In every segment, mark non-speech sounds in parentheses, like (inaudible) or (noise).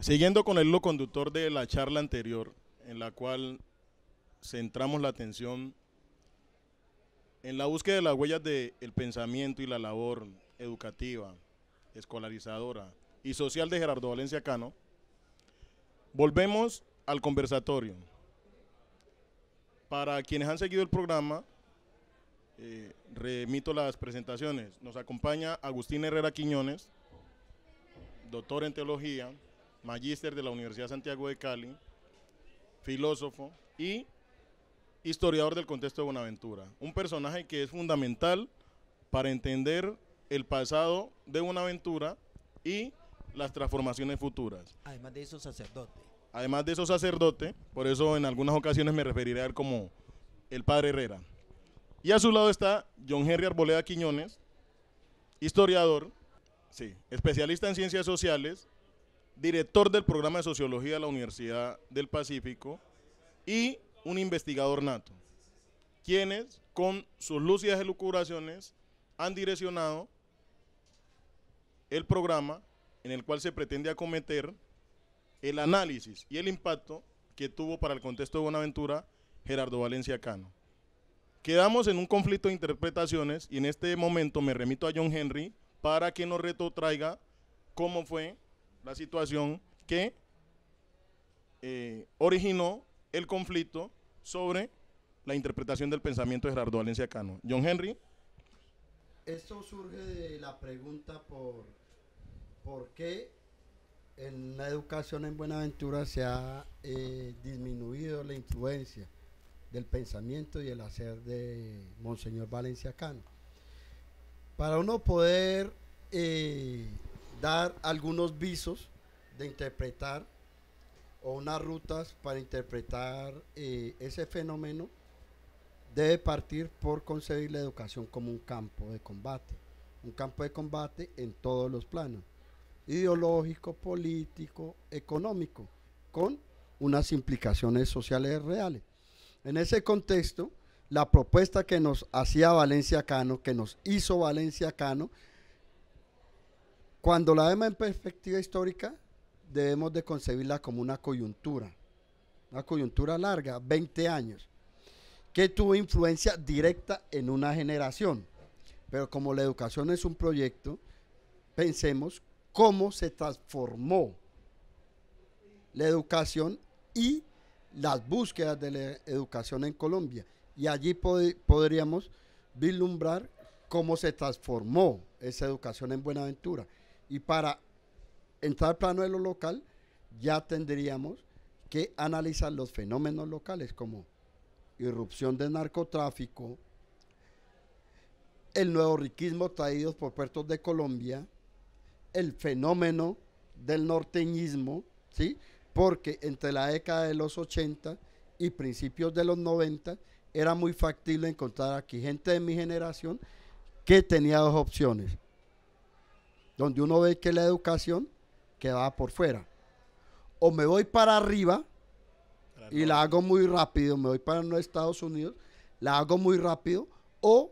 Siguiendo con el lo conductor de la charla anterior, en la cual centramos la atención en la búsqueda de las huellas del pensamiento y la labor educativa, escolarizadora y social de Gerardo Valencia Cano, volvemos al conversatorio. Para quienes han seguido el programa, eh, remito las presentaciones. Nos acompaña Agustín Herrera Quiñones, doctor en teología, magíster de la Universidad Santiago de Cali, filósofo y historiador del contexto de Buenaventura, un personaje que es fundamental para entender el pasado de Buenaventura y las transformaciones futuras. Además de eso, sacerdote. Además de eso, sacerdote, por eso en algunas ocasiones me referiré a él como el padre Herrera. Y a su lado está John Henry Arboleda Quiñones, historiador, sí, especialista en ciencias sociales, director del programa de sociología de la Universidad del Pacífico y un investigador nato, quienes con sus lúcidas elucubraciones han direccionado el programa en el cual se pretende acometer el análisis y el impacto que tuvo para el contexto de Buenaventura Gerardo Valencia Cano. Quedamos en un conflicto de interpretaciones y en este momento me remito a John Henry para que nos retrotraiga cómo fue la situación que eh, originó el conflicto sobre la interpretación del pensamiento de Gerardo Valencia Cano. John Henry. Esto surge de la pregunta por, por qué en la educación en Buenaventura se ha eh, disminuido la influencia del pensamiento y el hacer de Monseñor Valencia Cano. Para uno poder eh, dar algunos visos de interpretar o unas rutas para interpretar eh, ese fenómeno debe partir por concebir la educación como un campo de combate, un campo de combate en todos los planos, ideológico, político, económico, con unas implicaciones sociales reales. En ese contexto, la propuesta que nos hacía Valencia Cano, que nos hizo Valencia Cano, cuando la vemos en perspectiva histórica, debemos de concebirla como una coyuntura, una coyuntura larga, 20 años, que tuvo influencia directa en una generación. Pero como la educación es un proyecto, pensemos cómo se transformó la educación y las búsquedas de la educación en Colombia. Y allí podríamos vislumbrar cómo se transformó esa educación en Buenaventura. Y para entrar al plano de lo local, ya tendríamos que analizar los fenómenos locales como irrupción de narcotráfico, el nuevo riquismo traído por puertos de Colombia, el fenómeno del norteñismo, ¿sí? Porque entre la década de los 80 y principios de los 90 era muy factible encontrar aquí gente de mi generación que tenía dos opciones. Donde uno ve que la educación quedaba por fuera. O me voy para arriba y la hago muy rápido, me voy para los Estados Unidos, la hago muy rápido, o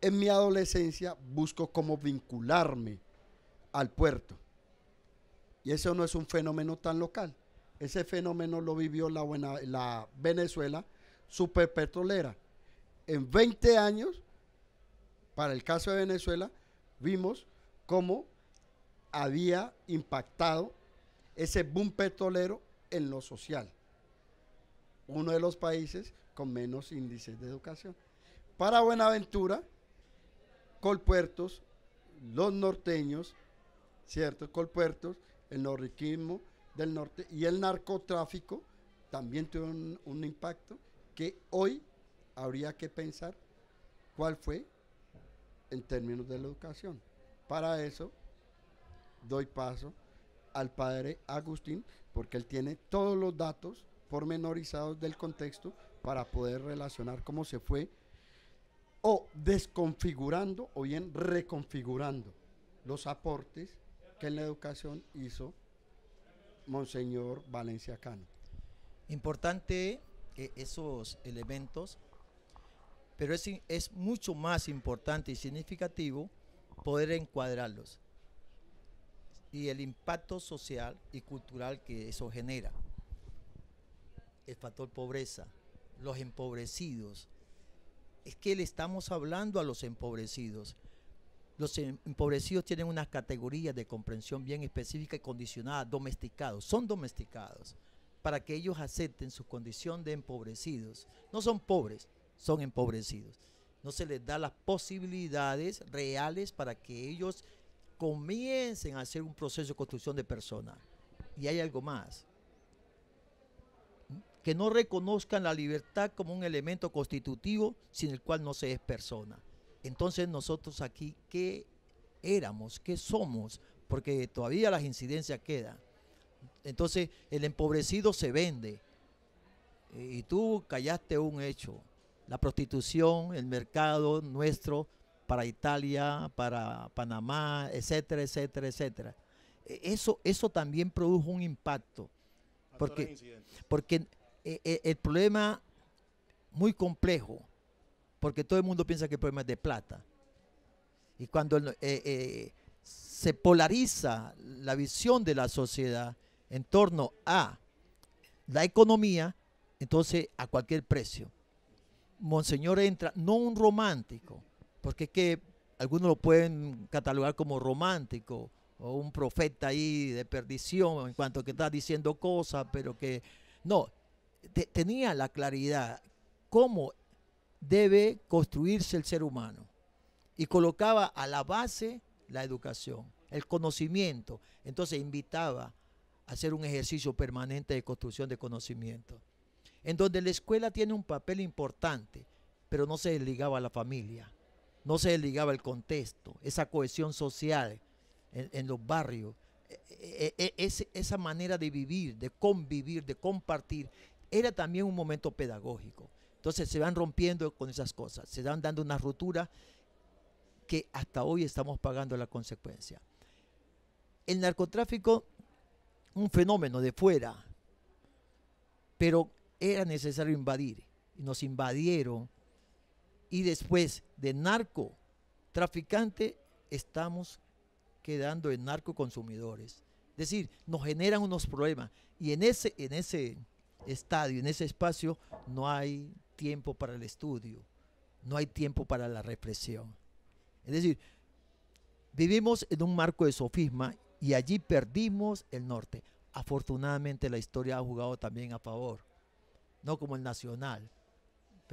en mi adolescencia busco cómo vincularme al puerto. Y eso no es un fenómeno tan local. Ese fenómeno lo vivió la, buena, la Venezuela superpetrolera. En 20 años, para el caso de Venezuela, vimos cómo había impactado ese boom petrolero en lo social. Uno de los países con menos índices de educación. Para Buenaventura, Colpuertos, los norteños, ¿cierto? Colpuertos, el norriquismo del norte y el narcotráfico también tuvieron un impacto que hoy habría que pensar cuál fue en términos de la educación. Para eso doy paso al padre Agustín, porque él tiene todos los datos pormenorizados del contexto para poder relacionar cómo se fue o desconfigurando o bien reconfigurando los aportes que en la educación hizo Monseñor Valencia Cano. Importante esos elementos, pero es, es mucho más importante y significativo poder encuadrarlos y el impacto social y cultural que eso genera. El factor pobreza, los empobrecidos. Es que le estamos hablando a los empobrecidos. Los em, empobrecidos tienen una categoría de comprensión bien específica y condicionada, domesticados. Son domesticados para que ellos acepten su condición de empobrecidos. No son pobres, son empobrecidos. No se les da las posibilidades reales para que ellos comiencen a hacer un proceso de construcción de personas. Y hay algo más. Que no reconozcan la libertad como un elemento constitutivo sin el cual no se es persona. Entonces nosotros aquí, ¿qué éramos? ¿Qué somos? Porque todavía las incidencias quedan. Entonces el empobrecido se vende. Y tú callaste un hecho. La prostitución, el mercado nuestro para Italia, para Panamá, etcétera, etcétera, etcétera. E, eso, eso también produjo un impacto. Porque, porque eh, eh, el problema muy complejo, porque todo el mundo piensa que el problema es de plata. Y cuando eh, se polariza la visión de la sociedad en torno a la economía, entonces a cualquier precio. Monseñor entra, no un romántico, porque es que algunos lo pueden catalogar como romántico o un profeta ahí de perdición en cuanto que está diciendo cosas, pero que no, tenía la claridad cómo debe construirse el ser humano y colocaba a la base la educación, el conocimiento. Entonces invitaba a hacer un ejercicio permanente de construcción de conocimiento, en donde la escuela tiene un papel importante, pero no se desligaba a la familia no se desligaba el contexto, esa cohesión social en, los barrios, e, e, e, esa manera de vivir, de convivir, de compartir, era también un momento pedagógico. Entonces se van rompiendo con esas cosas, se van dando una ruptura que hasta hoy estamos pagando la consecuencia. El narcotráfico, un fenómeno de fuera, pero era necesario invadir. Y nos invadieron y después de narco traficante estamos quedando en consumidores. Es decir, nos generan unos problemas y en ese, en ese estadio, en ese espacio, no hay tiempo para el estudio, no hay tiempo para la represión. Es decir, vivimos en un marco de sofisma y allí perdimos el norte. Afortunadamente la historia ha jugado también a favor, no como el nacional.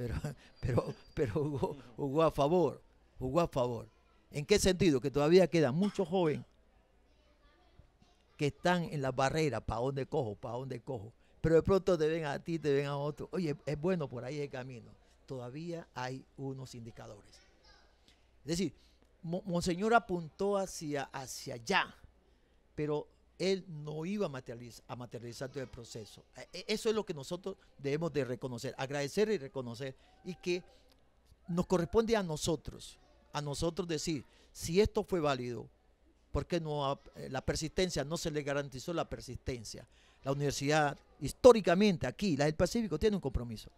(laughs) pero, pero, pero jugó, a favor, jugó a favor. ¿En qué sentido? Que todavía quedan muchos jóvenes que están en la barrera, para dónde cojo, para dónde cojo. Pero de pronto te ven a ti, te ven a otro. Oye, es bueno por ahí el camino. Todavía hay unos indicadores. Es decir, Monseñor apuntó hacia, hacia allá, pero él no iba a materializar, todo el proceso. E, e, eso es lo que nosotros debemos de reconocer, agradecer y reconocer, y que nos corresponde a nosotros, a nosotros decir, si esto fue válido, ¿por qué eh, la persistencia, no se le garantizó la persistencia? La universidad, históricamente aquí, la del Pacífico, tiene un compromiso.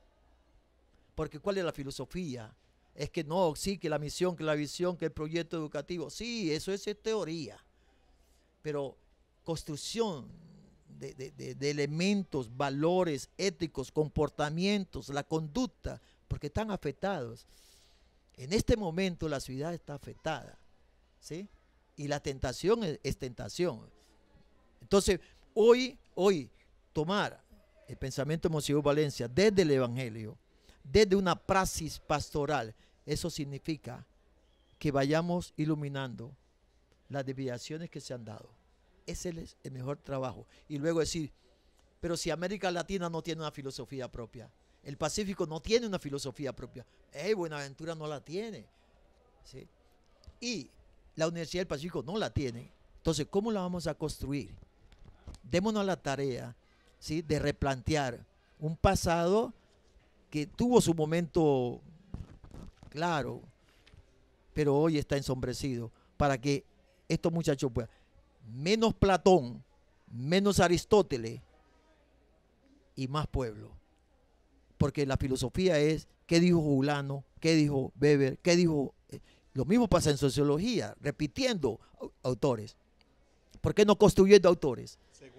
Porque ¿cuál es la filosofía? Es que no, sí, que la misión, que la visión, que el proyecto educativo, sí, eso es teoría. Pero construcción de, elementos, valores éticos, comportamientos, la conducta, porque están afectados. En este momento la ciudad está afectada, ¿sí? Y la tentación es, tentación. Entonces, hoy, hoy, tomar el pensamiento de Valencia desde el Evangelio, desde una praxis pastoral, eso significa que vayamos iluminando las desviaciones que se han dado. Ese es el mejor trabajo. Y luego decir, pero si América Latina no tiene una filosofía propia, el Pacífico no tiene una filosofía propia, hey, Buenaventura no la tiene. ¿sí? Y la Universidad del Pacífico no la tiene. Entonces, ¿cómo la vamos a construir? Démonos la tarea ¿sí? de replantear un pasado que tuvo su momento claro, pero hoy está ensombrecido, para que estos muchachos puedan menos Platón, menos Aristóteles y más pueblo. Porque la filosofía es qué dijo Julano, qué dijo Weber, qué dijo... Eh, lo mismo pasa en sociología, repitiendo autores. ¿Por qué no construyendo autores? porque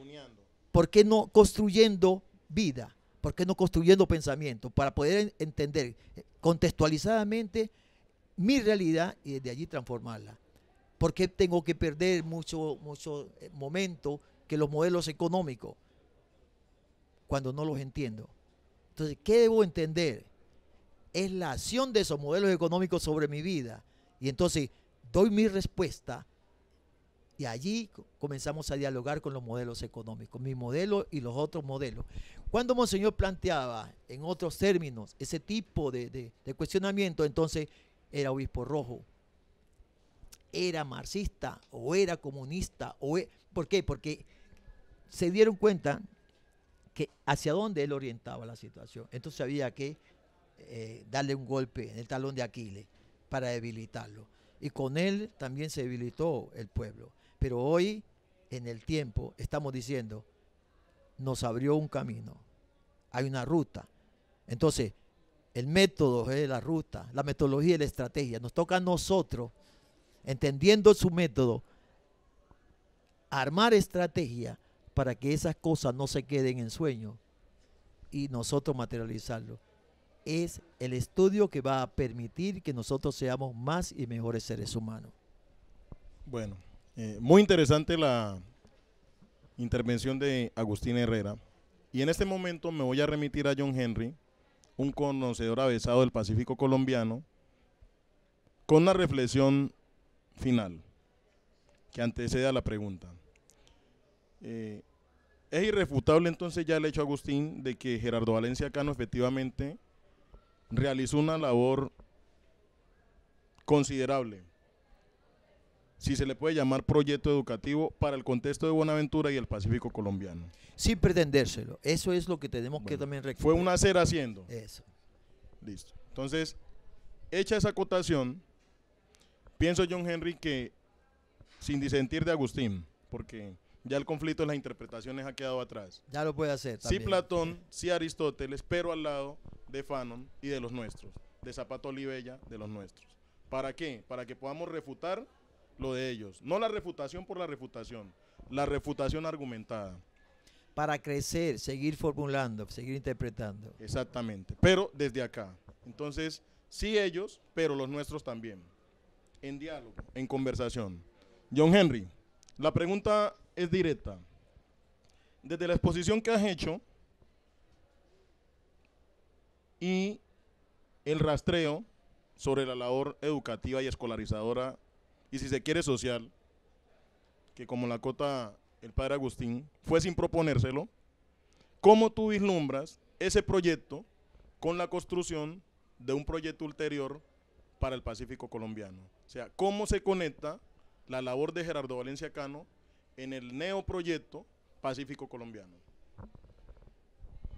¿Por qué no construyendo vida? ¿Por qué no construyendo pensamiento? Para poder entender eh, contextualizadamente mi realidad y desde allí transformarla. ¿Por qué tengo que perder mucho, mucho eh, momento que los modelos económicos cuando no los entiendo? Entonces, ¿qué debo entender? Es la acción de esos modelos económicos sobre mi vida. Y entonces doy mi respuesta y allí comenzamos a dialogar con los modelos económicos, mi modelo y los otros modelos. Cuando Monseñor planteaba, en otros términos, ese tipo de cuestionamiento, entonces era obispo rojo, era marxista o era comunista. O e-, ¿Por qué? Porque se dieron cuenta que hacia dónde él orientaba la situación. Entonces había que eh, darle un golpe en el talón de Aquiles para debilitarlo. Y con él también se debilitó el pueblo. Pero hoy, en el tiempo, estamos diciendo, nos abrió un camino, hay una ruta. Entonces, el método es eh, la ruta, la metodología y la estrategia. Nos toca a nosotros entendiendo su método, armar estrategia para que esas cosas no se queden en sueño y nosotros materializarlo. Es el estudio que va a permitir que nosotros seamos más y mejores seres humanos. Bueno, eh, muy interesante la intervención de Agustín Herrera. Y en este momento me voy a remitir a John Henry, un conocedor avesado del Pacífico colombiano, con una reflexión final que antecede a la pregunta. Eh, es irrefutable entonces ya el hecho, Agustín, de que Gerardo Valencia Cano efectivamente realizó una labor considerable, si se le puede llamar proyecto educativo para el contexto de Buenaventura y el Pacífico colombiano. Sin pretendérselo, eso es lo que tenemos que también Fue un hacer haciendo. Eso. Listo. Entonces, hecha esa acotación, pienso, John Henry, que sin disentir de Agustín, porque ya el conflicto de las interpretaciones ha quedado atrás. Ya lo puede hacer. También. Sí Platón, sí Aristóteles, pero al lado de Fanon y de los nuestros, de Zapato Olivella, de los nuestros. ¿Para qué? Para que podamos refutar lo de ellos. No la refutación por la refutación, la refutación argumentada. Para crecer, seguir formulando, seguir interpretando. Exactamente, pero desde acá. Entonces, sí ellos, pero los nuestros también en diálogo, en conversación. John Henry, la pregunta es directa. Desde la exposición que has hecho y el rastreo sobre la labor educativa y escolarizadora, y si se quiere social, que como la cota el padre Agustín fue sin proponérselo, ¿cómo tú vislumbras ese proyecto con la construcción de un proyecto ulterior para el Pacífico colombiano. O sea, cómo se conecta la labor de Gerardo Valencia Cano en el neoproyecto Pacífico colombiano.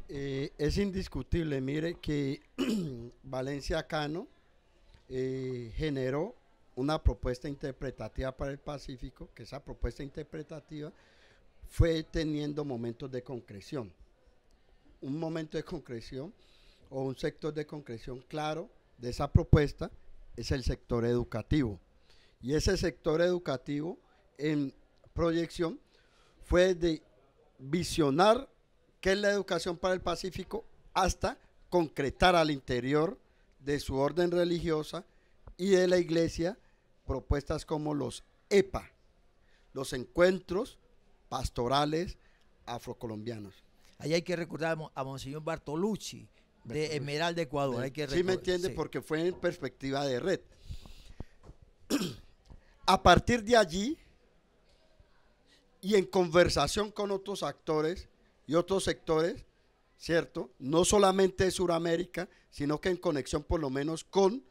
Eh, es indiscutible, mire que (clears throat) Valencia Cano eh, generó una propuesta interpretativa para el Pacífico, que esa propuesta interpretativa fue teniendo momentos de concreción. Un momento de concreción o un sector de concreción claro de esa propuesta es el sector educativo. Y ese sector educativo en proyección fue de visionar qué es la educación para el Pacífico hasta concretar al interior de su orden religiosa y de la iglesia propuestas como los EPA, los encuentros pastorales afrocolombianos. Ahí hay que recordar a Monseñor Bartolucci, de Emerald de Ecuador. Hay que sí, me entiende, porque fue en perspectiva de red. (clears throat) A partir de allí, y en conversación con otros actores y otros sectores, ¿cierto? No solamente de Sudamérica, sino que en conexión por lo menos con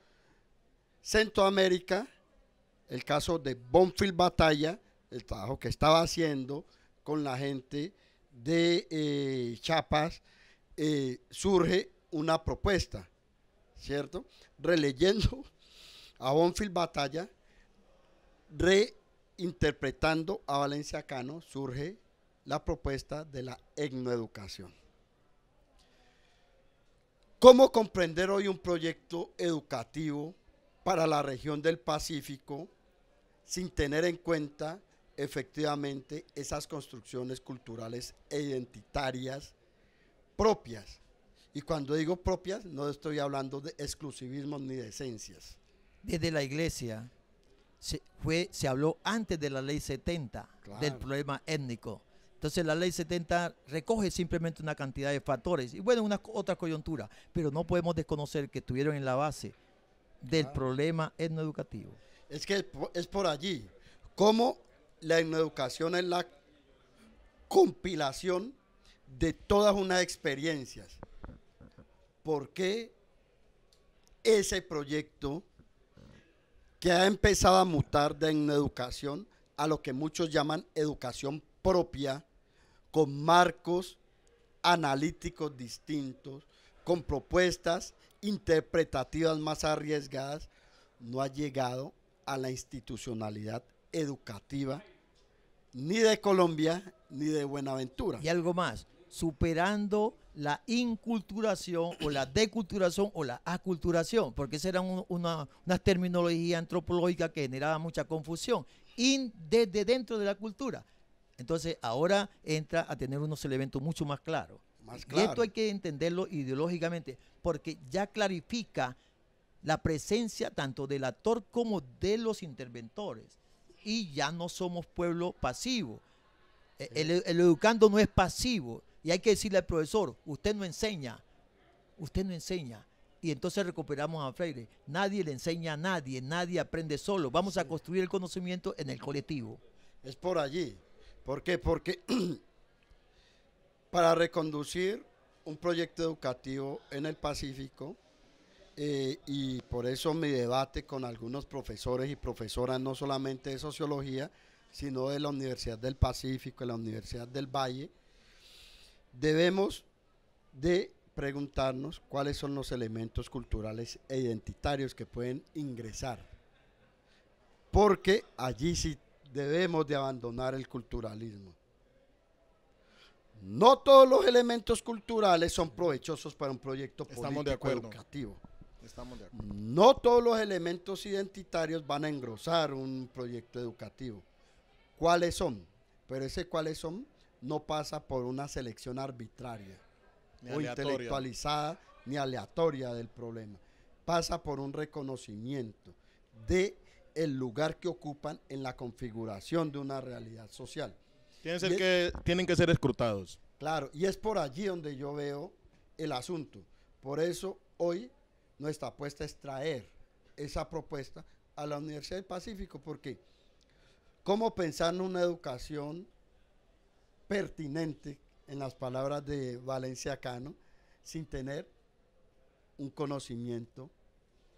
Centroamérica, el caso de Bonfield Batalla, el trabajo que estaba haciendo con la gente de eh, Chiapas, eh, surge una propuesta, ¿cierto? Releyendo a Bonfield Batalla, reinterpretando a Valencia Cano, surge la propuesta de la etnoeducación. ¿Cómo comprender hoy un proyecto educativo para la región del Pacífico sin tener en cuenta efectivamente esas construcciones culturales e identitarias propias y cuando digo propias, no estoy hablando de exclusivismos ni de esencias. Desde la iglesia se, fue, se habló antes de la ley 70 del problema étnico. Entonces la ley 70 recoge simplemente una cantidad de factores y bueno, una otra coyuntura, pero no podemos desconocer que estuvieron en la base del problema etnoeducativo. Es que es por allí. como la etnoeducación es la compilación de todas unas experiencias por qué ese proyecto que ha empezado a mutar de educación a lo que muchos llaman educación propia, con marcos analíticos distintos, con propuestas interpretativas más arriesgadas, no ha llegado a la institucionalidad educativa ni de Colombia ni de Buenaventura. Y algo más, superando la inculturación o la deculturación o la aculturación, porque esa era una, terminología antropológica que generaba mucha confusión, desde dentro de la cultura. Entonces ahora entra a tener unos elementos mucho más claros. Más Y esto hay que entenderlo ideológicamente, porque ya clarifica la presencia tanto del actor como de los interventores. Y ya no somos pueblo pasivo. el, educando no es pasivo, y hay que decirle al profesor, usted no enseña, usted no enseña. Y entonces recuperamos a Freire. Nadie le enseña a nadie, nadie aprende solo. Vamos a construir el conocimiento en el colectivo. Es por allí. ¿Por qué? Porque (clears throat) para reconducir un proyecto educativo en el Pacífico, eh, y por eso mi debate con algunos profesores y profesoras, no solamente de sociología, sino de la Universidad del Pacífico, de la Universidad del Valle, debemos de preguntarnos cuáles son los elementos culturales e identitarios que pueden ingresar. Porque allí sí debemos de abandonar el culturalismo. No todos los elementos culturales son provechosos para un proyecto educativo. No todos los elementos identitarios van a engrosar un proyecto educativo. ¿Cuáles son? Pero ese cuáles son no pasa por una selección arbitraria o intelectualizada ni aleatoria del problema. Pasa por un reconocimiento de el lugar que ocupan en la configuración de una realidad social. Tienen, que, tienen que ser escrutados. Claro, y es por allí donde yo veo el asunto. Por eso hoy nuestra apuesta es traer esa propuesta a la Universidad del Pacífico, porque ¿cómo pensar en una educación pertinente en las palabras de Valencia Cano sin tener un conocimiento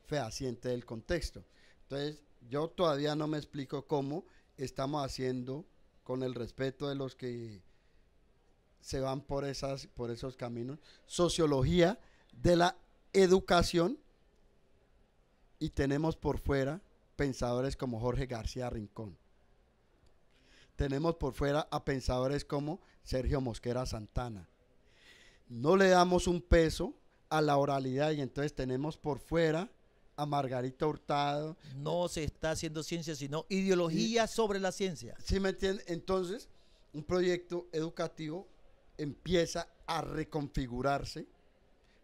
fehaciente del contexto. Entonces, yo todavía no me explico cómo estamos haciendo con el respeto de los que se van por, esas, por esos caminos, sociología de la educación y tenemos por fuera pensadores como Jorge García Rincón tenemos por fuera a pensadores como Sergio Mosquera Santana. No le damos un peso a la oralidad y entonces tenemos por fuera a Margarita Hurtado. No se está haciendo ciencia, sino ideología sobre la ciencia. ¿Sí me entienden? Entonces, un proyecto educativo empieza a reconfigurarse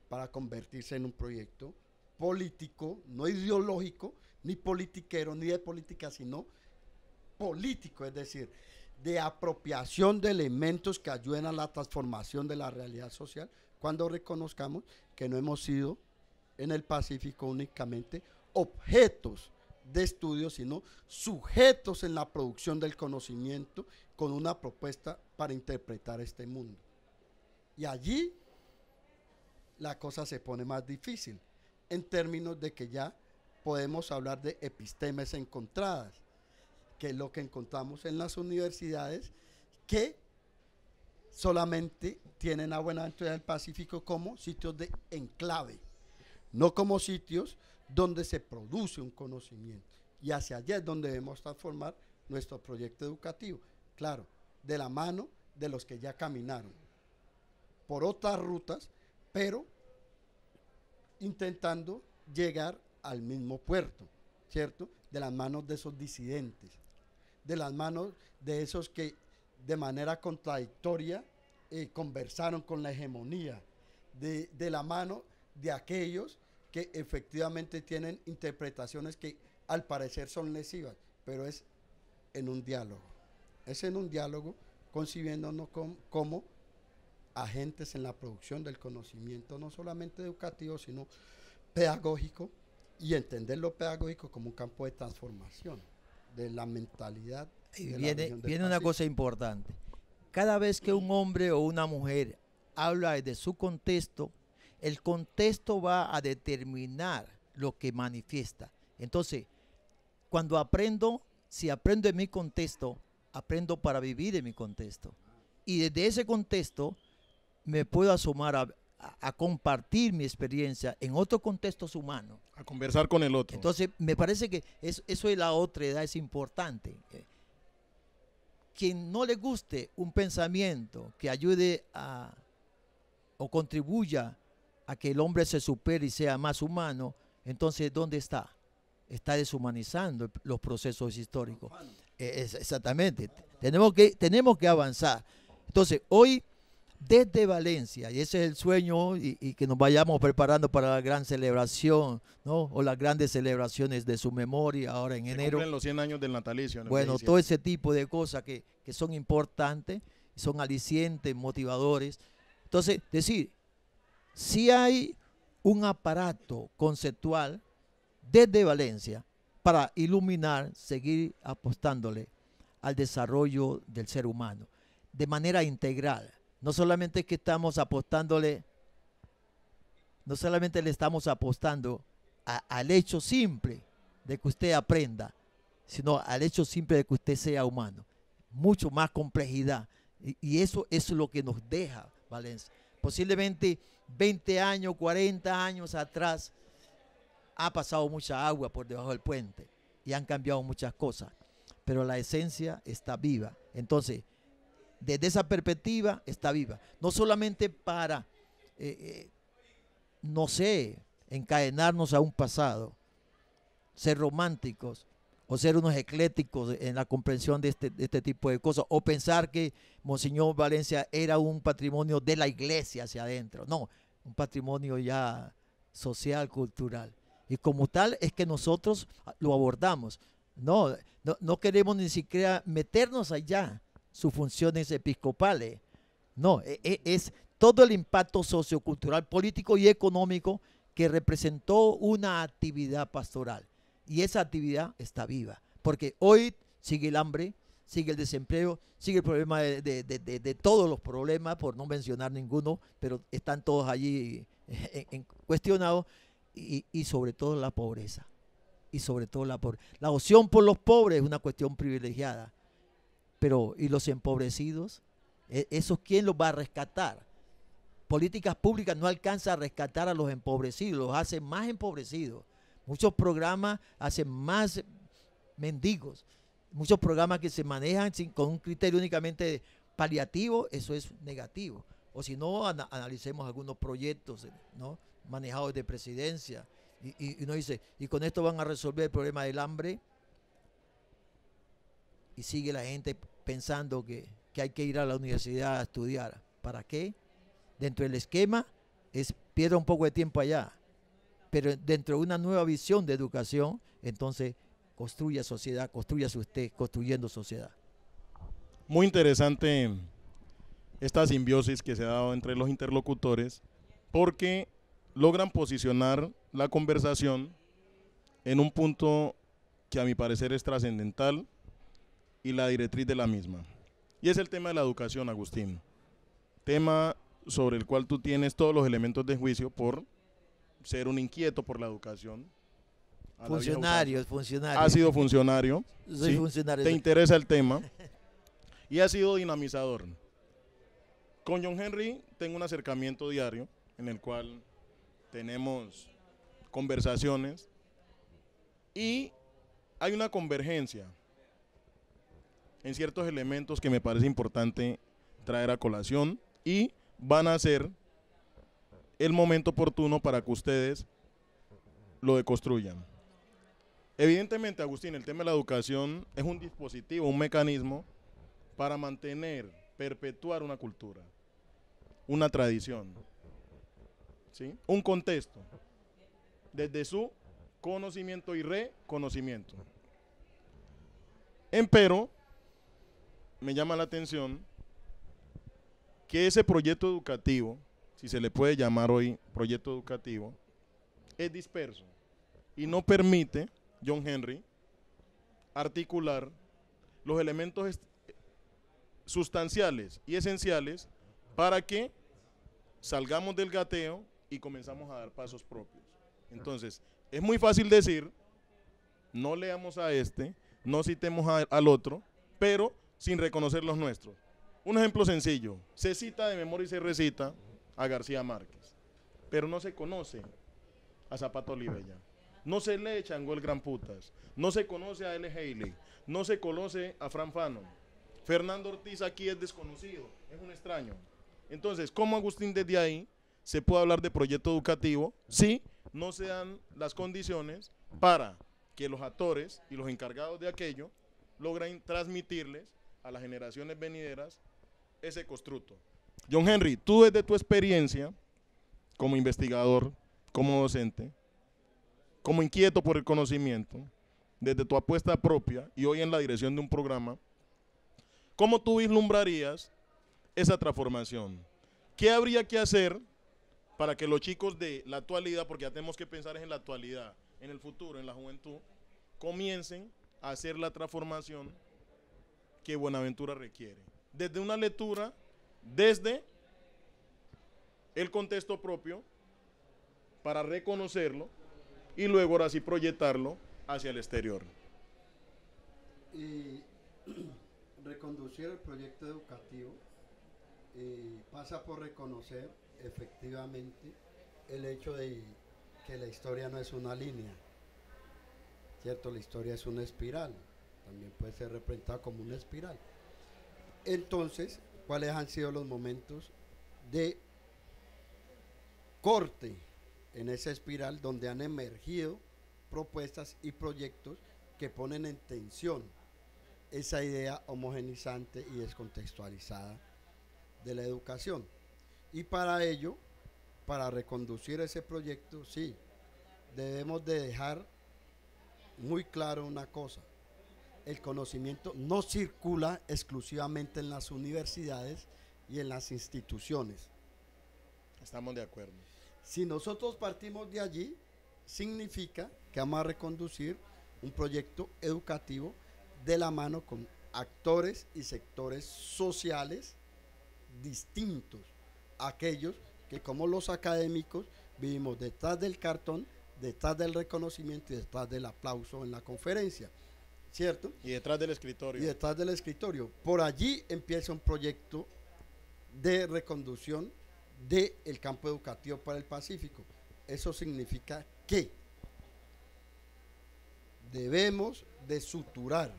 para convertirse en un proyecto político, no ideológico, ni politiquero, ni de política, sino político, es decir, de apropiación de elementos que ayuden a la transformación de la realidad social, cuando reconozcamos que no hemos sido en el Pacífico únicamente objetos de estudio, sino sujetos en la producción del conocimiento con una propuesta para interpretar este mundo. Y allí la cosa se pone más difícil, en términos de que ya podemos hablar de epistemes encontradas, que es lo que encontramos en las universidades, que solamente tienen a Buenaventura del Pacífico como sitios de enclave, no como sitios donde se produce un conocimiento. Y hacia allá es donde debemos transformar nuestro proyecto educativo, claro, de la mano de los que ya caminaron, por otras rutas, pero intentando llegar al mismo puerto, ¿cierto? De las manos de esos disidentes de las manos de esos que de manera contradictoria eh, conversaron con la hegemonía, de, la mano de aquellos que efectivamente tienen interpretaciones que al parecer son lesivas, pero es en un diálogo. Es en un diálogo concibiéndonos como agentes en la producción del conocimiento, no solamente educativo, sino pedagógico, y entender lo pedagógico como un campo de transformación de la mentalidad. Y viene, viene una cosa importante. Cada vez que un hombre o una mujer habla de su contexto, el contexto va a determinar lo que manifiesta. Entonces, cuando aprendo, si aprendo en mi contexto, aprendo para vivir en mi contexto. Y desde ese contexto me puedo asomar a, a, compartir mi experiencia en otros contextos humanos. A conversar con el otro. Entonces, me parece que eso es la otra edad es importante. Quien no le guste un pensamiento que ayude a o contribuya a que el hombre se supere y sea más humano, entonces, ¿dónde está? Está deshumanizando los procesos históricos. E, exactamente. Tenemos que, tenemos que avanzar. Entonces, hoy desde Valencia. Y ese es el sueño y, que nos vayamos preparando para la gran celebración, ¿no? O las grandes celebraciones de su memoria ahora en Se enero. los 100 años del natalicio. Bueno, todo ese tipo de cosas que, que son importantes, son alicientes, motivadores. Entonces, decir, si hay un aparato conceptual desde Valencia para iluminar, seguir apostándole al desarrollo del ser humano de manera integral no solamente que estamos apostándole, no solamente le estamos apostando al hecho simple de que usted aprenda, sino al hecho simple de que usted sea humano. Mucho más complejidad. Y, eso es lo que nos deja Valencia. Posiblemente 20 años, 40 años atrás, ha pasado mucha agua por debajo del puente y han cambiado muchas cosas, pero la esencia está viva. Entonces, desde esa perspectiva está viva. No solamente para, eh, eh, no sé, encadenarnos a un pasado, ser románticos o ser unos ecléticos en la comprensión este, de este, tipo de cosas, o pensar que Monseñor Valencia era un patrimonio de la iglesia hacia adentro. No, un patrimonio ya social, cultural. Y como tal es que nosotros lo abordamos. no, no queremos ni siquiera meternos allá sus funciones episcopales. No, e, e, es, todo el impacto sociocultural, político y económico que representó una actividad pastoral. Y esa actividad está viva, porque hoy sigue el hambre, sigue el desempleo, sigue el problema de, todos los problemas, por no mencionar ninguno, pero están todos allí eh, en, cuestionados, y, sobre todo la pobreza. Y sobre todo la pobreza. La opción por los pobres es una cuestión privilegiada. Pero, ¿y los empobrecidos? E, ¿Esos quién los va a rescatar? Políticas públicas no alcanza a rescatar a los empobrecidos, los hacen más empobrecidos. Muchos programas hacen más mendigos. Muchos programas que se manejan con un criterio únicamente paliativo, eso es negativo. O si no, analicemos algunos proyectos eh, ¿no? manejados de presidencia. Y, y, y dice, ¿y con esto van a resolver el problema del hambre? Y sigue la gente pensando que, hay que ir a la universidad a estudiar. ¿Para qué? Dentro del esquema es pierda un poco de tiempo allá, pero dentro de una nueva visión de educación, entonces construya sociedad, construya usted, construyendo sociedad. Muy interesante esta simbiosis que se ha dado entre los interlocutores, porque logran posicionar la conversación en un punto que a mi parecer es trascendental y la directriz de la misma. Y es el tema de la educación, Agustín. Tema sobre el cual tú tienes todos los elementos de juicio por ser un inquieto por la educación. Funcionarios, funcionarios. Has sido funcionario. (laughs) Soy ¿sí? funcionario. Te interesa el tema. (laughs) y ha sido dinamizador. Con John Henry tengo un acercamiento diario en el cual tenemos conversaciones y hay una convergencia en ciertos elementos que me parece importante traer a colación y van a ser el momento oportuno para que ustedes lo deconstruyan. Evidentemente, Agustín, el tema de la educación es un dispositivo, un mecanismo para mantener, perpetuar una cultura, una tradición, ¿sí? un contexto, desde su conocimiento y reconocimiento. Empero, me llama la atención que ese proyecto educativo, si se le puede llamar hoy proyecto educativo, es disperso y no permite, John Henry, articular los elementos sustanciales y esenciales para que salgamos del gateo y comenzamos a dar pasos propios. Entonces, es muy fácil decir, no leamos a este, no citemos al otro, pero sin reconocer los nuestros. Un ejemplo sencillo, se cita de memoria y se recita a García Márquez, pero no se conoce a Zapato Olivella. No se le echan gol Gran Putas, no se conoce a L. Haley, no se conoce a Fran Fanon. Fernando Ortiz aquí es desconocido, es un extraño. Entonces, ¿cómo Agustín desde ahí se puede hablar de proyecto educativo si no se dan las condiciones para que los actores y los encargados de aquello logren transmitirles a las generaciones venideras ese constructo. John Henry, tú desde tu experiencia como investigador, como docente, como inquieto por el conocimiento, desde tu apuesta propia y hoy en la dirección de un programa, ¿cómo tú vislumbrarías esa transformación? ¿Qué habría que hacer para que los chicos de la actualidad, porque ya tenemos que pensar en la actualidad, en el futuro, en la juventud, comiencen a hacer la transformación que Buenaventura requiere. Desde una lectura, desde el contexto propio, para reconocerlo y luego ahora sí proyectarlo hacia el exterior. Y (clears throat) reconducir el proyecto educativo pasa por reconocer efectivamente el hecho de que la historia no es una línea, ¿cierto? La historia es una espiral. También puede ser representado como una espiral. Entonces, ¿cuáles han sido los momentos de corte en esa espiral donde han emergido propuestas y proyectos que ponen en tensión esa idea homogenizante y descontextualizada de la educación? Y para ello, para reconducir ese proyecto, sí, debemos de dejar muy claro una cosa el conocimiento no circula exclusivamente en las universidades y en las instituciones. Estamos de acuerdo. Si nosotros partimos de allí, significa que vamos a reconducir un proyecto educativo de la mano con actores y sectores sociales distintos, aquellos que como los académicos vivimos detrás del cartón, detrás del reconocimiento y detrás del aplauso en la conferencia. ¿cierto? Y detrás del escritorio. Y detrás del escritorio. Por allí empieza un proyecto de reconducción del el campo educativo para el Pacífico. Eso significa que debemos de suturar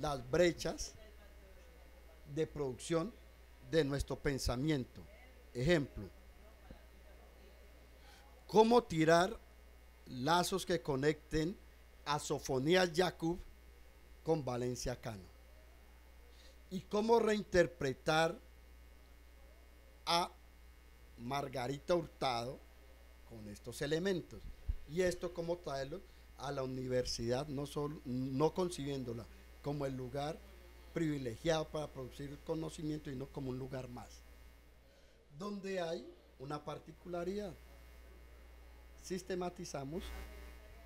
las brechas de producción de nuestro pensamiento. Ejemplo, cómo tirar lazos que conecten a Sofonía Jacob con Valencia Cano. Y cómo reinterpretar a Margarita Hurtado con estos elementos. Y esto cómo traerlo a la universidad, no, solo, no concibiéndola como el lugar privilegiado para producir conocimiento y no como un lugar más. Donde hay una particularidad. Sistematizamos,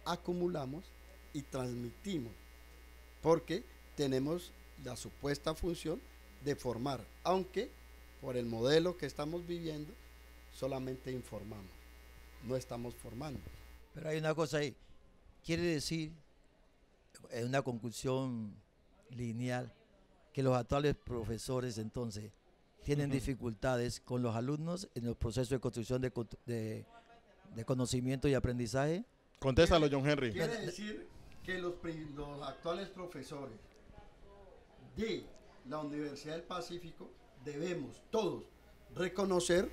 acumulamos y transmitimos, porque tenemos la supuesta función de formar, aunque por el modelo que estamos viviendo solamente informamos, no estamos formando. Pero hay una cosa ahí, quiere decir, en una conclusión lineal, que los actuales profesores entonces tienen dificultades con los alumnos en el proceso de construcción de, de conocimiento y aprendizaje. Contéstalo, John Henry. Quiere decir que los, actuales profesores de la Universidad del Pacífico debemos todos reconocer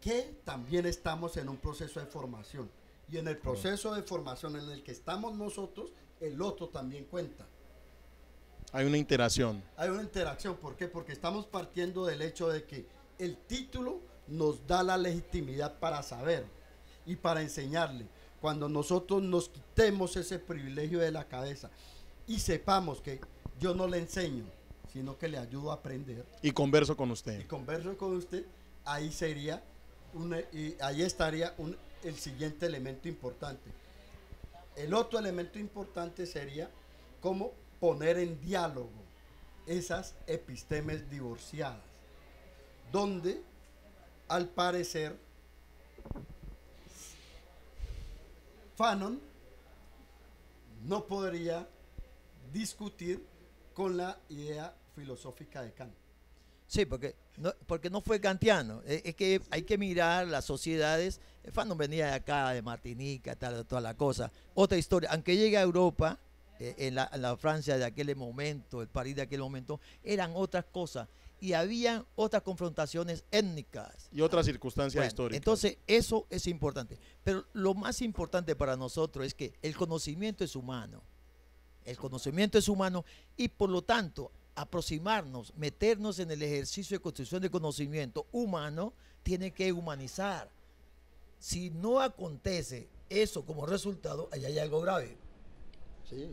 que también estamos en un proceso de formación. Y en el proceso de formación en el que estamos nosotros, el otro también cuenta. Hay una interacción. Hay una interacción. ¿Por qué? Porque estamos partiendo del hecho de que el título nos da la legitimidad para saber y para enseñarle cuando nosotros nos quitemos ese privilegio de la cabeza y sepamos que yo no le enseño, sino que le ayudo a aprender. Y converso con usted. Y converso con usted, ahí sería, una, y ahí estaría un, el siguiente elemento importante. El otro elemento importante sería cómo poner en diálogo esas epistemes divorciadas, donde al parecer Fanon no podría discutir con la idea filosófica de Kant. Sí, porque no, porque no fue kantiano. E, es, que hay que mirar las sociedades. Fanon venía de acá, de Martinica, tal, toda la cosa. Otra historia. Aunque llegue a Europa, eh, en, la, la, Francia de aquel momento, el París de aquel momento, eran otras cosas y habían otras confrontaciones étnicas. Y otras circunstancias históricas. Entonces, eso es importante. Pero lo más importante para nosotros es que el conocimiento es humano. El conocimiento es humano y por lo tanto, aproximarnos, meternos en el ejercicio de construcción de conocimiento humano, tiene que humanizar. Si no acontece eso como resultado, allá hay algo grave.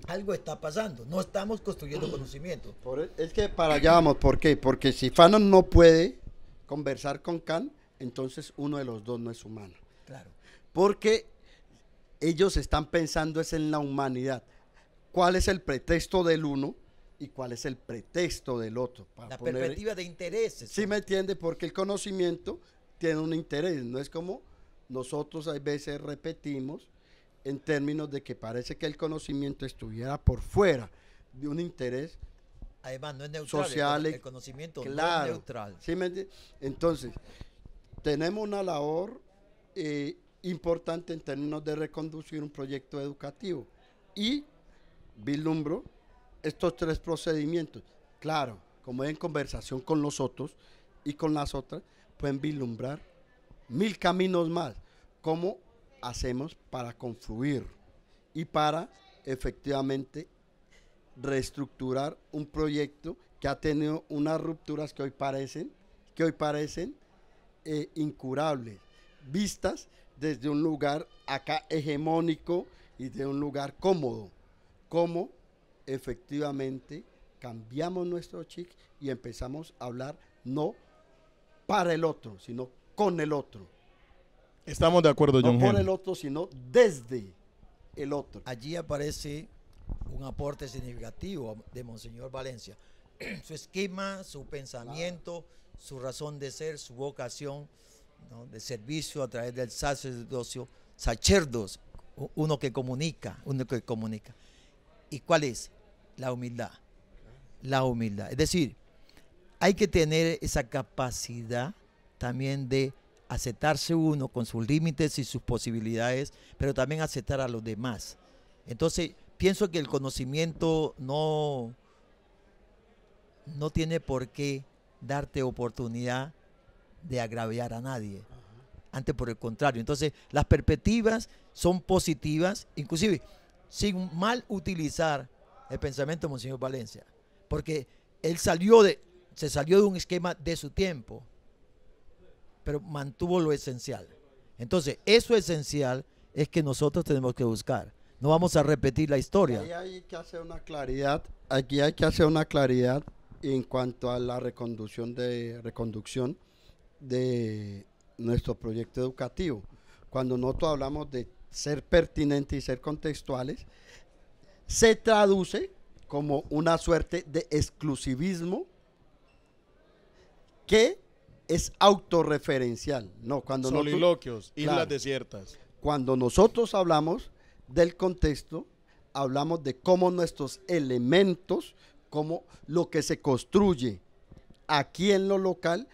Algo está pasando. No estamos construyendo conocimiento. E, es que para allá vamos. ¿Por qué? Porque si Fanon no puede conversar con Kant, entonces uno de los dos no es humano. Claro. Porque ellos están pensando es en la humanidad. ¿Cuál es el pretexto del uno y cuál es el pretexto del otro? la perspectiva de intereses. Sí, me entiende, porque el conocimiento tiene un interés. No es como nosotros a veces repetimos en términos de que parece que el conocimiento estuviera por fuera de un interés Además, no es neutral, social. El, conocimiento no es neutral. Entonces, tenemos una labor eh, importante en términos de reconducir un proyecto educativo y vislumbro estos tres procedimientos. Claro, como en conversación con los otros y con las otras, pueden vislumbrar mil caminos más. Cómo hacemos para confluir y para efectivamente reestructurar un proyecto que ha tenido unas rupturas que hoy parecen, que hoy parecen eh, incurables, vistas desde un lugar acá hegemónico y de un lugar cómodo, como efectivamente cambiamos nuestro chic y empezamos a hablar no para el otro, sino con el otro. Estamos de acuerdo, John. No por el otro, sino desde el otro. Allí aparece un aporte significativo de Monseñor Valencia. (clears throat) su esquema, su pensamiento, su razón de ser, su vocación de servicio a través del sacerdocio, sacerdos, uno que comunica, uno que comunica. ¿Y cuál es? La humildad. La humildad. Es decir, hay que tener esa capacidad también de aceptarse uno con sus límites y sus posibilidades, pero también aceptar a los demás. Entonces, pienso que el conocimiento no, no tiene por qué darte oportunidad de agraviar a nadie. Antes por el contrario. Entonces, las perspectivas son positivas, inclusive sin mal utilizar el pensamiento de Monseñor Valencia. Porque él salió de, se salió de un esquema de su tiempo pero mantuvo lo esencial. Entonces, eso esencial es que nosotros tenemos que buscar. No vamos a repetir la historia. que una claridad, aquí hay que hacer una claridad en cuanto a la reconducción de, reconducción de nuestro proyecto educativo. Cuando nosotros hablamos de ser pertinentes y ser contextuales, se traduce como una suerte de exclusivismo que es autorreferencial. No, cuando Soliloquios, islas desiertas. Cuando nosotros hablamos del contexto, hablamos de cómo nuestros elementos, cómo lo que se construye aquí en lo local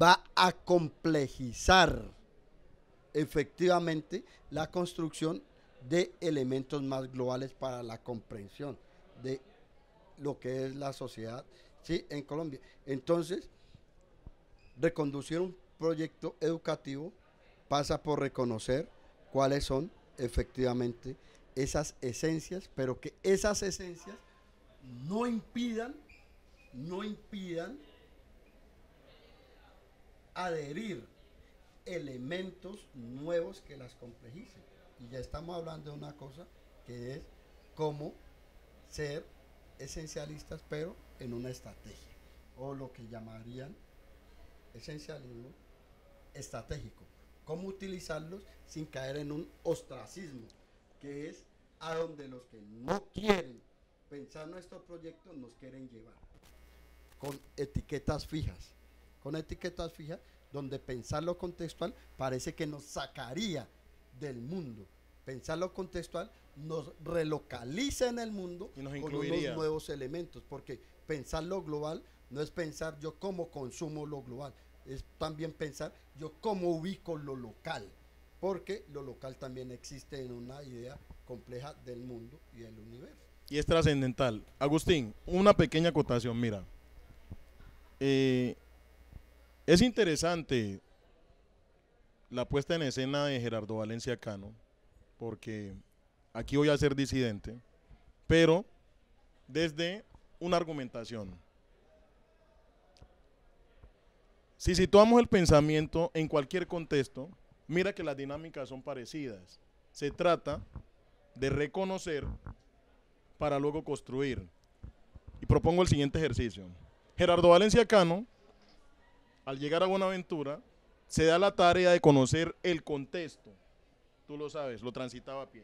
va a complejizar efectivamente la construcción de elementos más globales para la comprensión de lo que es la sociedad ¿sí? en Colombia. Entonces, reconducir un proyecto educativo pasa por reconocer cuáles son efectivamente esas esencias, pero que esas esencias no impidan, no impidan adherir elementos nuevos que las complejicen. Y ya estamos hablando de una cosa que es cómo ser esencialistas, pero en una estrategia, o lo que llamarían esencialismo estratégico. Cómo utilizarlos sin caer en un ostracismo, que es a donde los que no quieren pensar nuestro proyectos nos quieren llevar. Con etiquetas fijas, con etiquetas fijas donde pensar lo contextual parece que nos sacaría del mundo. Pensar lo contextual nos relocaliza en el mundo y nos con unos nuevos elementos, porque pensar lo global no es pensar yo cómo consumo lo global, es también pensar yo cómo ubico lo local, porque lo local también existe en una idea compleja del mundo y del universo. Y es trascendental. Agustín, una pequeña acotación, mira. Eh, es interesante la puesta en escena de Gerardo Valencia Cano, porque aquí voy a ser disidente, pero desde una argumentación. Si situamos el pensamiento en cualquier contexto, mira que las dinámicas son parecidas. Se trata de reconocer para luego construir. Y propongo el siguiente ejercicio. Gerardo Valencia Cano, al llegar a Buenaventura, se da la tarea de conocer el contexto. Tú lo sabes, lo transitaba a pie.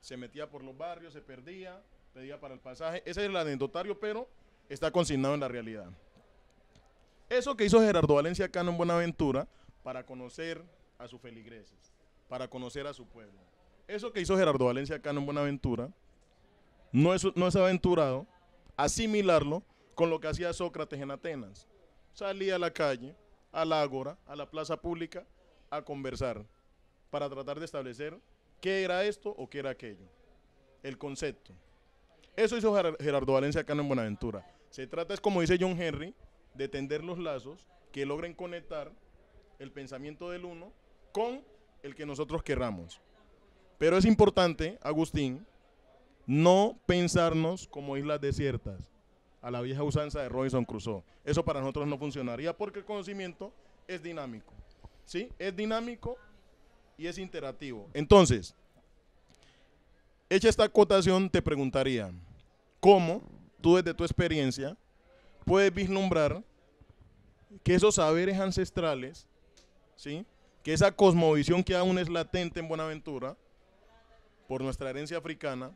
Se metía por los barrios, se perdía, pedía para el pasaje. Ese es el anecdotario, pero está consignado en la realidad. Eso que hizo Gerardo Valencia acá en Buenaventura para conocer a sus feligreses, para conocer a su pueblo. Eso que hizo Gerardo Valencia acá en Buenaventura no es, no es aventurado asimilarlo con lo que hacía Sócrates en Atenas. Salía a la calle, a la ágora, a la plaza pública, a conversar para tratar de establecer qué era esto o qué era aquello. El concepto. Eso hizo Gerardo Valencia acá en Buenaventura. Se trata, es como dice John Henry, de tender los lazos que logren conectar el pensamiento del uno con el que nosotros querramos. Pero es importante, Agustín, no pensarnos como islas desiertas, a la vieja usanza de Robinson Crusoe. Eso para nosotros no funcionaría porque el conocimiento es dinámico. ¿Sí? Es dinámico y es interactivo. Entonces, hecha esta acotación, te preguntaría, ¿cómo tú desde tu experiencia puedes vislumbrar que esos saberes ancestrales, ¿sí? que esa cosmovisión que aún es latente en Buenaventura, por nuestra herencia africana,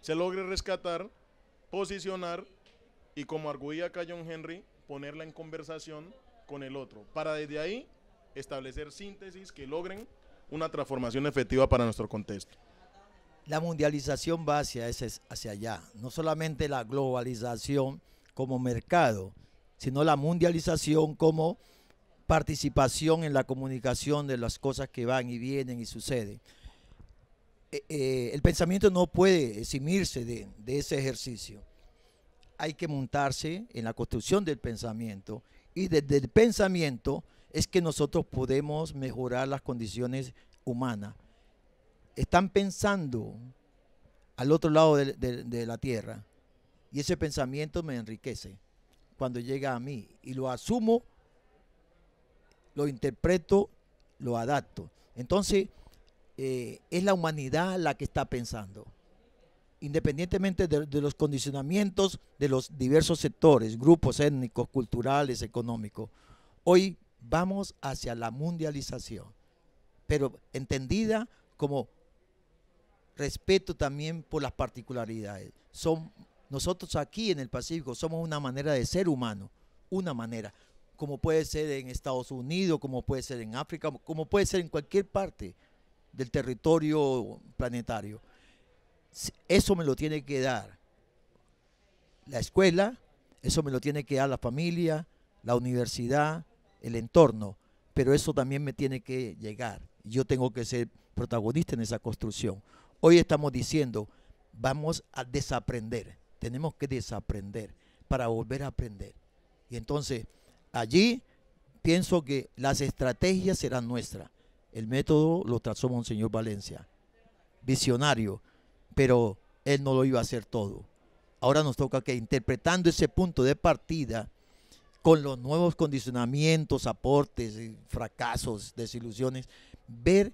se logre rescatar, posicionar y como arguía acá Henry, ponerla en conversación con el otro, para desde ahí establecer síntesis que logren una transformación efectiva para nuestro contexto. La mundialización va hacia, ese, hacia allá, no solamente la globalización, como mercado, sino la mundialización como participación en la comunicación de las cosas que van y vienen y suceden. Eh, eh, el pensamiento no puede eximirse de, ese ejercicio. Hay que montarse en la construcción del pensamiento y desde el pensamiento es que nosotros podemos mejorar las condiciones humanas. Están pensando al otro lado de la tierra y ese pensamiento me enriquece cuando llega a mí y lo asumo, lo interpreto, lo adapto. Entonces, eh, es la humanidad la que está pensando, independientemente de, de, los condicionamientos de los diversos sectores, grupos étnicos, culturales, económicos. Hoy vamos hacia la mundialización, pero entendida como respeto también por las particularidades. Son nosotros aquí en el Pacífico somos una manera de ser humano, una manera, como puede ser en Estados Unidos, como puede ser en África, como puede ser en cualquier parte del territorio planetario. Eso me lo tiene que dar la escuela, eso me lo tiene que dar la familia, la universidad, el entorno, pero eso también me tiene que llegar. Yo tengo que ser protagonista en esa construcción. Hoy estamos diciendo, vamos a desaprender tenemos que desaprender para volver a aprender. Y entonces, allí pienso que las estrategias serán nuestras. El método lo trazó Monseñor Valencia, visionario, pero él no lo iba a hacer todo. Ahora nos toca que interpretando ese punto de partida, con los nuevos condicionamientos, aportes, eh, fracasos, desilusiones, ver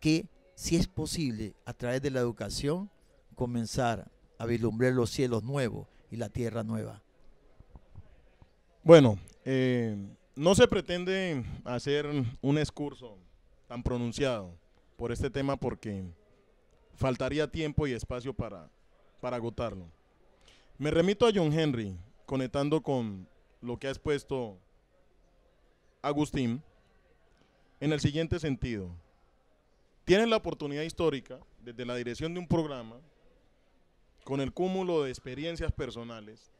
que si es posible a través de la educación comenzar a vislumbrar los cielos nuevos y la tierra nueva. Bueno, eh, no se pretende hacer un excurso tan pronunciado por este tema porque faltaría tiempo y espacio para, para agotarlo. Me remito a John Henry, conectando con lo que ha expuesto Agustín, en el siguiente sentido. Tienen la oportunidad histórica, desde la dirección de un programa, con el cúmulo de experiencias personales,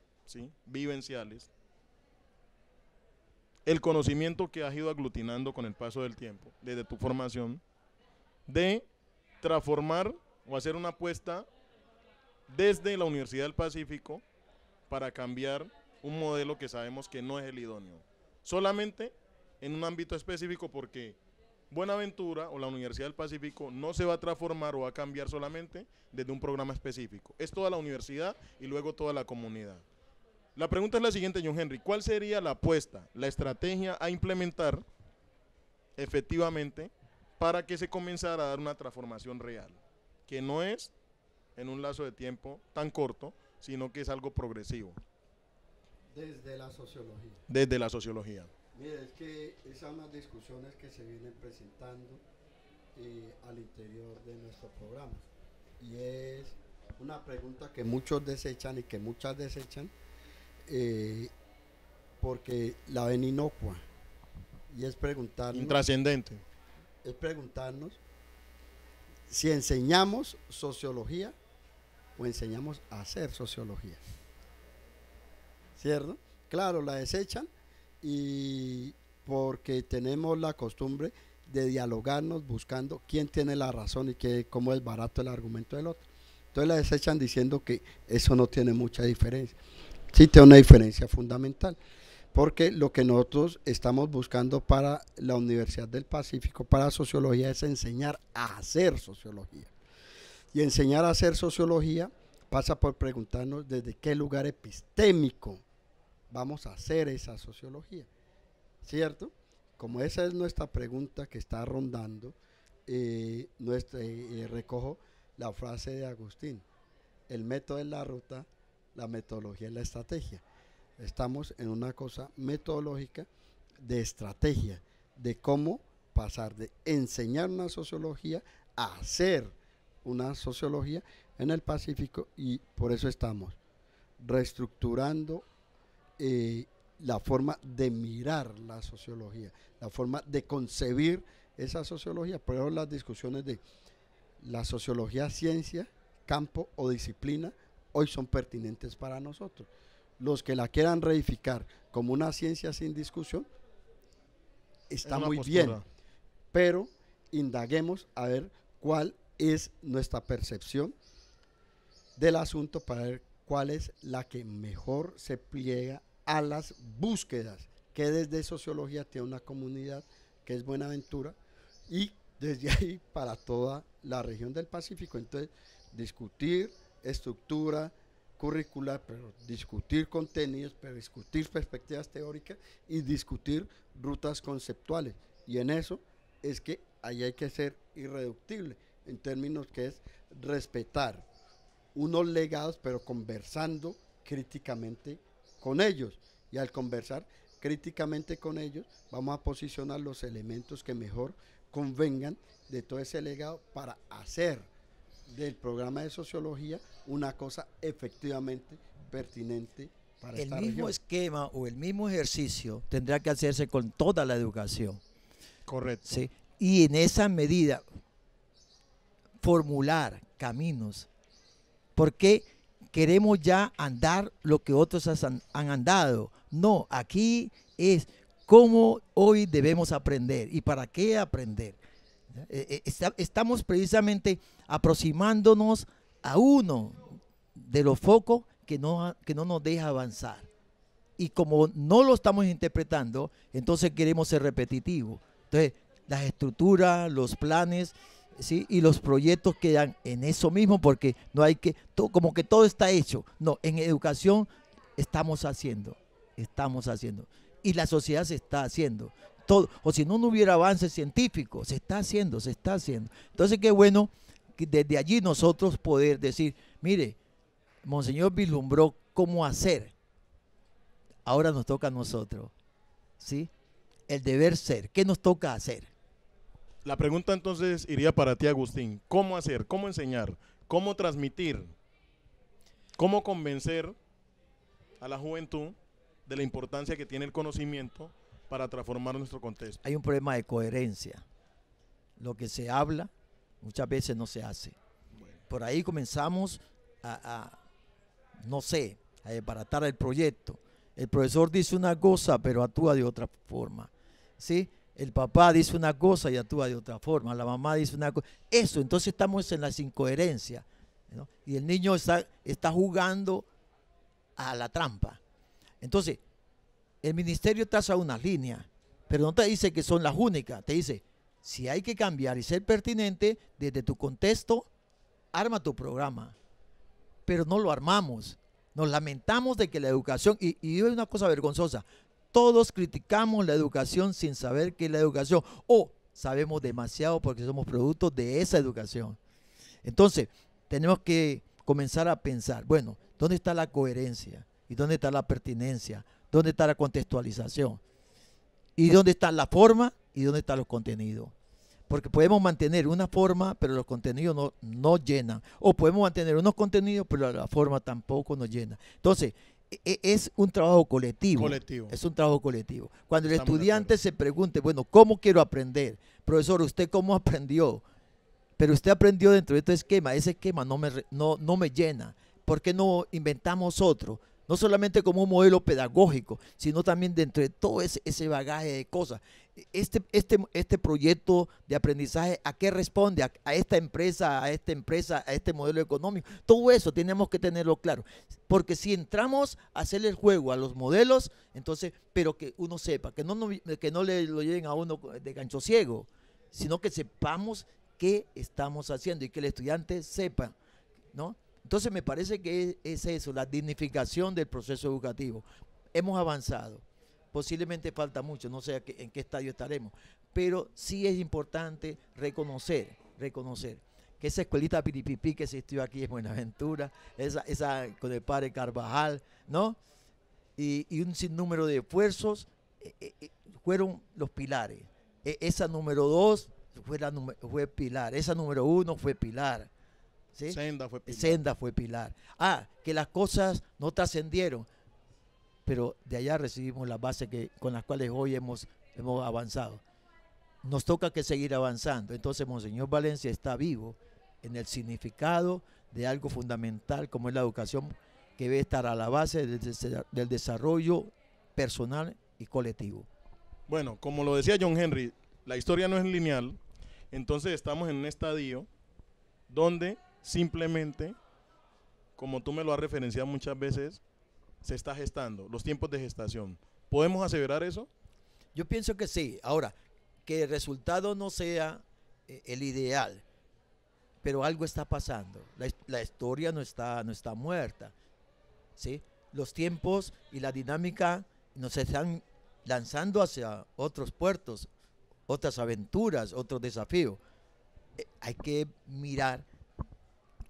vivenciales, el conocimiento que has ido aglutinando con el paso del tiempo, desde tu formación, de transformar o hacer una apuesta desde la Universidad del Pacífico para cambiar un modelo que sabemos que no es el idóneo. Solamente en un ámbito específico porque Buenaventura o la Universidad del Pacífico no se va a transformar o va a cambiar solamente desde un programa específico. Es toda la universidad y luego toda la comunidad. La pregunta es la siguiente, John Henry. ¿Cuál sería la apuesta, la estrategia a implementar efectivamente para que se comenzara a dar una transformación real? Que no es en un lazo de tiempo tan corto, sino que es algo progresivo. Desde la sociología. Desde la sociología. Mira, es que esas son las discusiones que se vienen presentando eh, al interior de nuestro programa. Y es una pregunta que muchos desechan y que muchas desechan eh, porque la ven inocua. Y es preguntarnos. Intrascendente. Es preguntarnos si enseñamos sociología o enseñamos a hacer sociología. ¿Cierto? Claro, la desechan y porque tenemos la costumbre de dialogarnos buscando quién tiene la razón y qué, cómo es barato el argumento del otro. Entonces la desechan diciendo que eso no tiene mucha diferencia. Sí tiene una diferencia fundamental, porque lo que nosotros estamos buscando para la Universidad del Pacífico, para sociología, es enseñar a hacer sociología. Y enseñar a hacer sociología pasa por preguntarnos desde qué lugar epistémico vamos a hacer esa sociología, ¿cierto? Como esa es nuestra pregunta que está rondando, eh, nuestro, eh, recojo la frase de Agustín, el método es la ruta, la metodología es la estrategia. Estamos en una cosa metodológica de estrategia, de cómo pasar de enseñar una sociología a hacer una sociología en el Pacífico y por eso estamos reestructurando eh, la forma de mirar la sociología, la forma de concebir esa sociología. Por eso las discusiones de la sociología ciencia, campo o disciplina hoy son pertinentes para nosotros. Los que la quieran reificar como una ciencia sin discusión, está muy bien, pero indaguemos a ver cuál es nuestra percepción del asunto para ver cuál es la que mejor se pliega a las búsquedas que desde sociología tiene una comunidad que es Buenaventura y desde ahí para toda la región del Pacífico. Entonces, discutir estructura curricular, pero discutir contenidos, pero discutir perspectivas teóricas y discutir rutas conceptuales. Y en eso es que ahí hay que ser irreductible, en términos que es respetar unos legados, pero conversando críticamente con ellos y al conversar críticamente con ellos vamos a posicionar los elementos que mejor convengan de todo ese legado para hacer del programa de sociología una cosa efectivamente pertinente para el mismo esquema o el mismo ejercicio tendrá que hacerse con toda la educación correcto ¿sí? y en esa medida formular caminos porque queremos ya andar lo que otros han, andado. No, aquí es cómo hoy debemos aprender y para qué aprender. Eh, eh, estamos precisamente aproximándonos a uno de los focos que no, que no nos deja avanzar. Y como no lo estamos interpretando, entonces queremos ser repetitivos. Entonces, las estructuras, los planes y los proyectos quedan en eso mismo porque no hay que, como que todo está hecho. No, en educación estamos haciendo, estamos haciendo. Y la sociedad se está haciendo. Todo, o si no, no hubiera avance científico, se está haciendo, se está haciendo. Entonces, qué bueno que desde allí nosotros poder decir, mire, Monseñor vislumbró cómo hacer. Ahora nos toca a nosotros, ¿sí? El deber ser, ¿qué nos toca hacer? La pregunta entonces iría para ti, Agustín. ¿Cómo hacer? ¿Cómo enseñar? ¿Cómo transmitir? ¿Cómo convencer a la juventud de la importancia que tiene el conocimiento para transformar nuestro contexto? Hay un problema de coherencia. Lo que se habla muchas veces no se hace. Por ahí comenzamos a, a, no sé, a desbaratar el proyecto. El profesor dice una cosa, pero actúa de otra forma. ¿Sí? El papá dice una cosa y actúa de otra forma, la mamá dice una cosa. Eso, entonces estamos en las incoherencias. Y el niño está, jugando a la trampa. Entonces, el ministerio traza unas líneas, pero no te dice que son las únicas. Te dice, si hay que cambiar y ser pertinente desde tu contexto, arma tu programa. Pero no lo armamos. Nos lamentamos de que la educación, y, y una cosa vergonzosa, todos criticamos la educación sin saber que la educación o sabemos demasiado porque somos productos de esa educación. Entonces, tenemos que comenzar a pensar, bueno, ¿dónde está la coherencia? ¿Y dónde está la pertinencia? ¿Dónde está la contextualización? ¿Y pues dónde está la forma? ¿Y dónde están los contenidos? Porque podemos mantener una forma, pero los contenidos no, no llenan. O podemos mantener unos contenidos, pero la forma tampoco nos llena. Entonces, e-, es un trabajo colectivo. Es un trabajo colectivo. Cuando el estudiante se pregunte, bueno, ¿cómo quiero aprender? Profesor, ¿usted cómo aprendió? Pero usted aprendió dentro de este esquema, ese esquema no me, no, no me llena. ¿Por qué no inventamos otro? no solamente como un modelo pedagógico, sino también dentro de todo ese, bagaje de cosas. Este, este, este proyecto de aprendizaje, ¿a qué responde? A, esta empresa, a esta empresa, a este modelo económico. Todo eso tenemos que tenerlo claro. Porque si entramos a hacer el juego a los modelos, entonces, pero que uno sepa, que no, que no le lo lleven a uno de gancho ciego, sino que sepamos qué estamos haciendo y que el estudiante sepa, ¿no? Entonces me parece que es, eso, la dignificación del proceso educativo. Hemos avanzado, posiblemente falta mucho, no sé en qué estadio estaremos, pero sí es importante reconocer, reconocer que esa escuelita piripipí que existió aquí en Buenaventura, esa, esa con el padre Carvajal, ¿no? Y, un sinnúmero de esfuerzos eh, eh, eh, fueron los pilares. E, esa número dos fue pilar, esa número uno fue pilar. Senda fue Pilar. Ah, que las cosas no trascendieron, pero de allá recibimos las bases que, con las cuales hoy hemos, hemos avanzado. Nos toca que seguir avanzando. Entonces, Monseñor Valencia está vivo en el significado de algo fundamental como es la educación que debe estar a la base del, del desarrollo personal y colectivo. Bueno, como lo decía John Henry, la historia no es lineal, entonces estamos en un estadio donde Simplemente, como tú me lo has referenciado muchas veces, se está gestando, los tiempos de gestación. ¿Podemos aseverar eso? Yo pienso que sí. Ahora, que el resultado no sea eh, el ideal, pero algo está pasando. La, historia no está, no está muerta. Los tiempos y la dinámica nos están lanzando hacia otros puertos, otras aventuras, otros desafíos. Eh, hay que mirar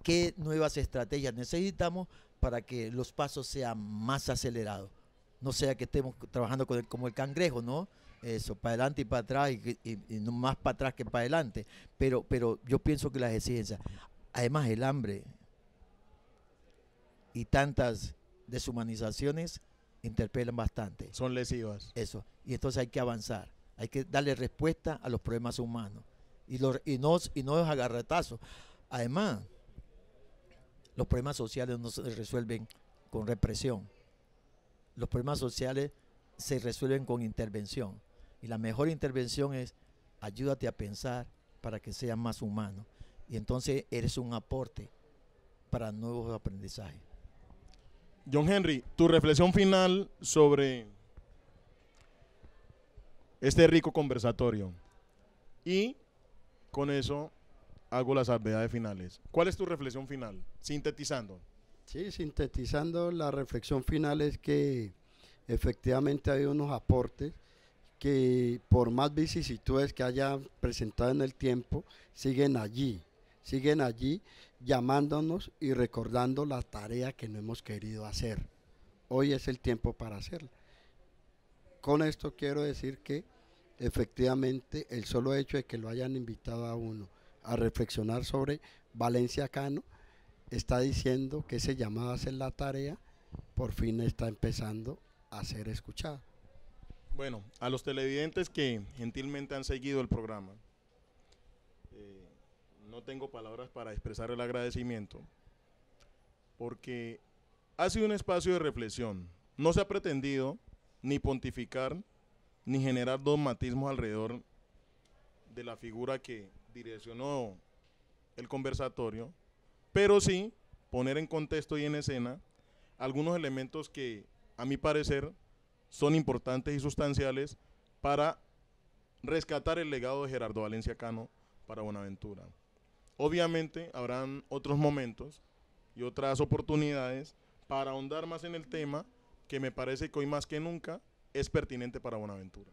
qué nuevas estrategias necesitamos para que los pasos sean más acelerados. No sea que estemos trabajando como el cangrejo, ¿no? Eso, para adelante y para atrás, y, más para atrás que para adelante. Pero, pero yo pienso que las exigencias, además el hambre y tantas deshumanizaciones interpelan bastante. Son lesivas. Eso. Y entonces hay que avanzar. Hay que darle respuesta a los problemas humanos. Y, los, y, no, y no los agarretazos. Además, los problemas sociales no se resuelven con represión. Los problemas sociales se resuelven con intervención. Y la mejor intervención es ayúdate a pensar para que seas más humano. Y entonces eres un aporte para nuevos aprendizajes. John Henry, tu reflexión final sobre este rico conversatorio. Y con eso hago las salvedades finales. ¿Cuál es tu reflexión final? Sintetizando. Sí, sintetizando, la reflexión final es que efectivamente hay unos aportes que por más vicisitudes que haya presentado en el tiempo, siguen allí, siguen allí llamándonos y recordando la tarea que no hemos querido hacer. Hoy es el tiempo para hacerla. Con esto quiero decir que efectivamente el solo hecho de que lo hayan invitado a uno, a reflexionar sobre Valencia Cano, está diciendo que ese llamado a hacer la tarea por fin está empezando a ser escuchado Bueno, a los televidentes que gentilmente han seguido el programa, eh, no tengo palabras para expresar el agradecimiento, porque ha sido un espacio de reflexión. No se ha pretendido ni pontificar, ni generar dogmatismo alrededor de la figura que direccionó el conversatorio, pero sí poner en contexto y en escena algunos elementos que, a mi parecer, son importantes y sustanciales para rescatar el legado de Gerardo Valencia Cano para Buenaventura. Obviamente habrán otros momentos y otras oportunidades para ahondar más en el tema que me parece que hoy más que nunca es pertinente para Buenaventura.